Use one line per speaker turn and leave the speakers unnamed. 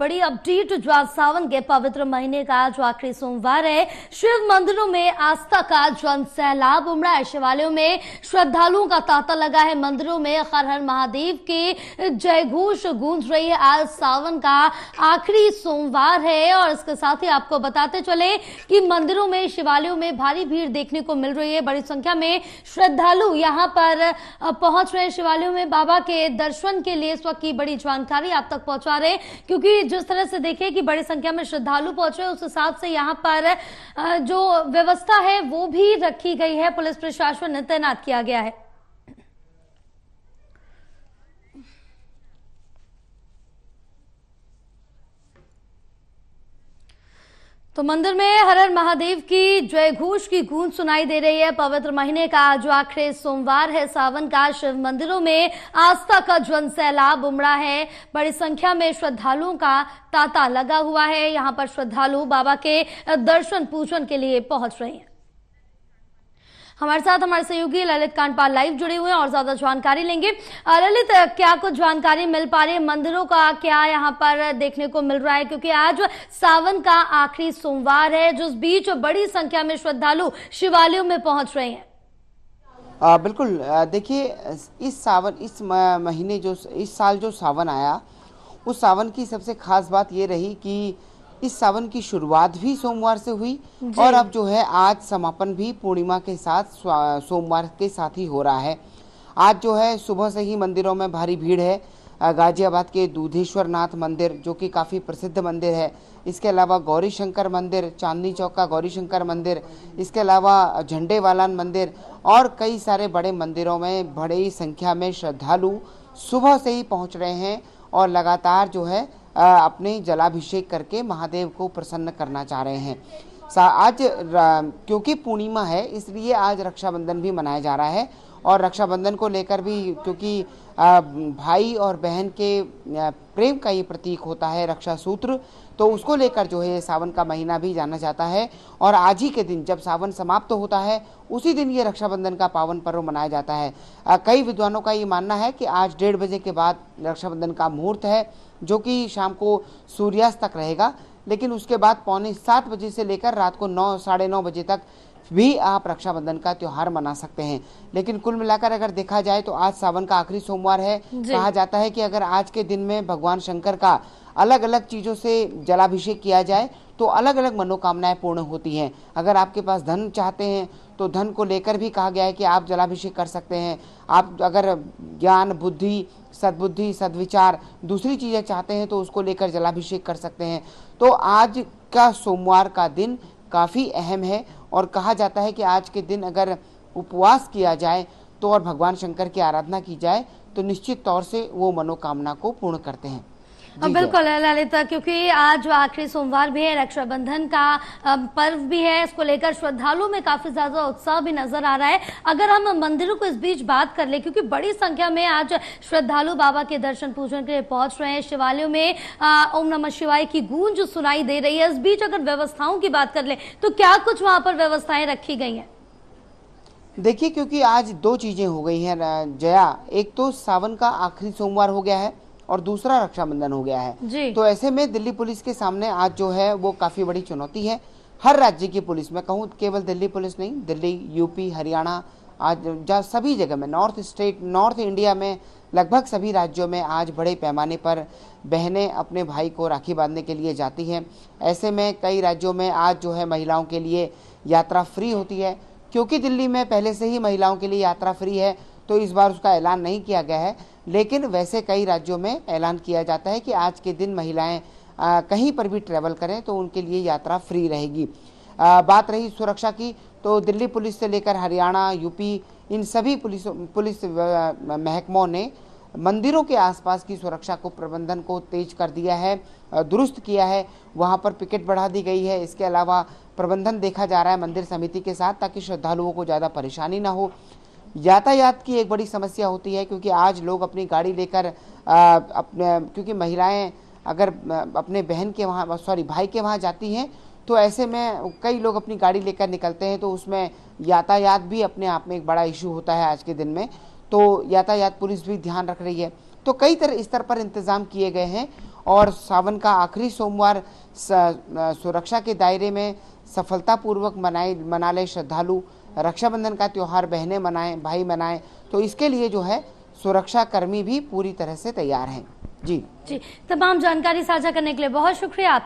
बड़ी अपडेट जो आज सावन के पवित्र महीने का आज आखिरी सोमवार है शिव मंदिरों में आस्था का जन सैलाब उमड़ा है शिवालयों में श्रद्धालुओं का तांता लगा है मंदिरों में हर हर महादेव के जय घोष गूंज रही है आज सावन का आखिरी सोमवार है और इसके साथ ही आपको बताते चले कि मंदिरों में शिवालयों में भारी भीड़ देखने को मिल रही है बड़ी संख्या में श्रद्धालु यहाँ पर पहुंच रहे शिवालयों में बाबा के दर्शन के लिए इस वक्त की बड़ी जानकारी आप तक पहुंचा रहे क्योंकि जिस तरह से देखिए कि बड़ी संख्या में श्रद्धालु पहुंचे उस हिसाब से यहाँ पर जो व्यवस्था है वो भी रखी गई है पुलिस प्रशासन ने तैनात किया गया है तो मंदिर में हर हर महादेव की जय घोष की गूंज सुनाई दे रही है पवित्र महीने का आज आखिरी सोमवार है सावन का शिव मंदिरों में आस्था का जन सैलाब उमड़ा है बड़ी संख्या में श्रद्धालुओं का तांता लगा हुआ है यहां पर श्रद्धालु बाबा के दर्शन पूजन के लिए पहुंच रहे हैं हमारे साथ हमारे सहयोगी ललित कांडपाल लाइव जुड़े हुए हैं और ज्यादा जानकारी लेंगे ललित क्या कुछ जानकारी मिल पा रही है मंदिरों का क्या यहाँ पर देखने को मिल रहा है क्योंकि आज सावन का आखिरी सोमवार है जिस बीच बड़ी संख्या में श्रद्धालु शिवालयों में पहुंच रहे हैं
आ, बिल्कुल देखिए इस सावन इस महीने जो इस साल जो सावन आया उस सावन की सबसे खास बात ये रही कि इस सावन की शुरुआत भी सोमवार से हुई और अब जो है आज समापन भी पूर्णिमा के साथ सोमवार के साथ ही हो रहा है आज जो है सुबह से ही मंदिरों में भारी भीड़ है गाजियाबाद के दूधेश्वर नाथ मंदिर जो कि काफ़ी प्रसिद्ध मंदिर है इसके अलावा गौरी शंकर मंदिर चांदनी चौक का गौरी शंकर मंदिर इसके अलावा झंडे वालान मंदिर और कई सारे बड़े मंदिरों में बड़ी संख्या में श्रद्धालु सुबह से ही पहुंच रहे हैं और लगातार जो है अपने जलाभिषेक करके महादेव को प्रसन्न करना चाह रहे हैं आज क्योंकि पूर्णिमा है इसलिए आज रक्षाबंधन भी मनाया जा रहा है और रक्षाबंधन को लेकर भी क्योंकि भाई और बहन के प्रेम का ये प्रतीक होता है रक्षा सूत्र तो उसको लेकर जो है सावन का महीना भी जाना जाता है और आज ही के दिन जब सावन समाप्त तो होता है उसी दिन ये रक्षाबंधन का पावन पर्व मनाया जाता है कई विद्वानों का ये मानना है कि आज डेढ़ बजे के बाद रक्षाबंधन का मुहूर्त है जो कि शाम को सूर्यास्त तक रहेगा लेकिन उसके बाद पौने सात बजे से लेकर रात को नौ साढ़े नौ बजे तक भी आप रक्षाबंधन का त्योहार मना सकते हैं लेकिन कुल मिलाकर अगर देखा जाए तो आज सावन का आखिरी सोमवार है कहा जाता है कि अगर आज के दिन में भगवान शंकर का अलग अलग चीजों से जलाभिषेक किया जाए तो अलग अलग मनोकामनाएं पूर्ण होती हैं अगर आपके पास धन चाहते हैं तो धन को लेकर भी कहा गया है कि आप जलाभिषेक कर सकते हैं आप अगर ज्ञान बुद्धि सद्बुद्धि सद्विचार दूसरी चीज़ें चाहते हैं तो उसको लेकर जलाभिषेक कर सकते हैं तो आज का सोमवार का दिन काफ़ी अहम है और कहा जाता है कि आज के दिन अगर उपवास किया जाए तो और भगवान शंकर की आराधना की जाए तो निश्चित तौर से वो मनोकामना को पूर्ण करते हैं हाँ, बिल्कुल
ललिता क्योंकि आज आखिरी सोमवार भी है रक्षाबंधन का पर्व भी है इसको लेकर श्रद्धालुओं में काफी ज्यादा उत्साह भी नजर आ रहा है अगर हम मंदिरों को इस बीच बात कर ले क्योंकि बड़ी संख्या में आज श्रद्धालु बाबा के दर्शन पूजन के लिए पहुंच रहे हैं शिवालयों में ओम नमः शिवाय की गूंज सुनाई दे रही है इस बीच अगर व्यवस्थाओं की बात कर ले तो क्या कुछ वहां पर व्यवस्थाएं रखी गई है
देखिए क्योंकि आज दो चीजें हो गई हैं जया एक तो सावन का आखिरी सोमवार हो गया है और दूसरा रक्षाबंधन हो गया है तो ऐसे में दिल्ली पुलिस के सामने आज जो है वो काफी बड़ी चुनौती है हर राज्य की पुलिस मैं कहूँ केवल दिल्ली पुलिस नहीं दिल्ली यूपी हरियाणा आज जहाँ सभी जगह में नॉर्थ स्टेट नॉर्थ इंडिया में लगभग सभी राज्यों में आज बड़े पैमाने पर बहनें अपने भाई को राखी बांधने के लिए जाती हैं ऐसे में कई राज्यों में आज जो है महिलाओं के लिए यात्रा फ्री होती है क्योंकि दिल्ली में पहले से ही महिलाओं के लिए यात्रा फ्री है तो इस बार उसका ऐलान नहीं किया गया है लेकिन वैसे कई राज्यों में ऐलान किया जाता है कि आज के दिन महिलाएं आ, कहीं पर भी ट्रैवल करें तो उनके लिए यात्रा फ्री रहेगी आ, बात रही सुरक्षा की तो दिल्ली पुलिस से लेकर हरियाणा यूपी इन सभी पुलिस पुलिस महकमों ने मंदिरों के आसपास की सुरक्षा को प्रबंधन को तेज कर दिया है दुरुस्त किया है वहाँ पर पिकेट बढ़ा दी गई है इसके अलावा प्रबंधन देखा जा रहा है मंदिर समिति के साथ ताकि श्रद्धालुओं को ज़्यादा परेशानी ना हो यातायात की एक बड़ी समस्या होती है क्योंकि आज लोग अपनी गाड़ी लेकर अपने क्योंकि महिलाएं अगर अपने बहन के वहाँ सॉरी भाई के वहाँ जाती हैं तो ऐसे में कई लोग अपनी गाड़ी लेकर निकलते हैं तो उसमें यातायात भी अपने आप में एक बड़ा इशू होता है आज के दिन में तो यातायात पुलिस भी ध्यान रख रही है तो कई तरह स्तर पर इंतज़ाम किए गए हैं और सावन का आखिरी सोमवार सुरक्षा के दायरे में सफलतापूर्वक मनाए मना ले श्रद्धालु रक्षाबंधन का त्यौहार बहनें मनाएं भाई मनाएं तो इसके लिए जो है सुरक्षा कर्मी भी पूरी तरह से तैयार हैं जी
जी तमाम जानकारी साझा करने के लिए बहुत शुक्रिया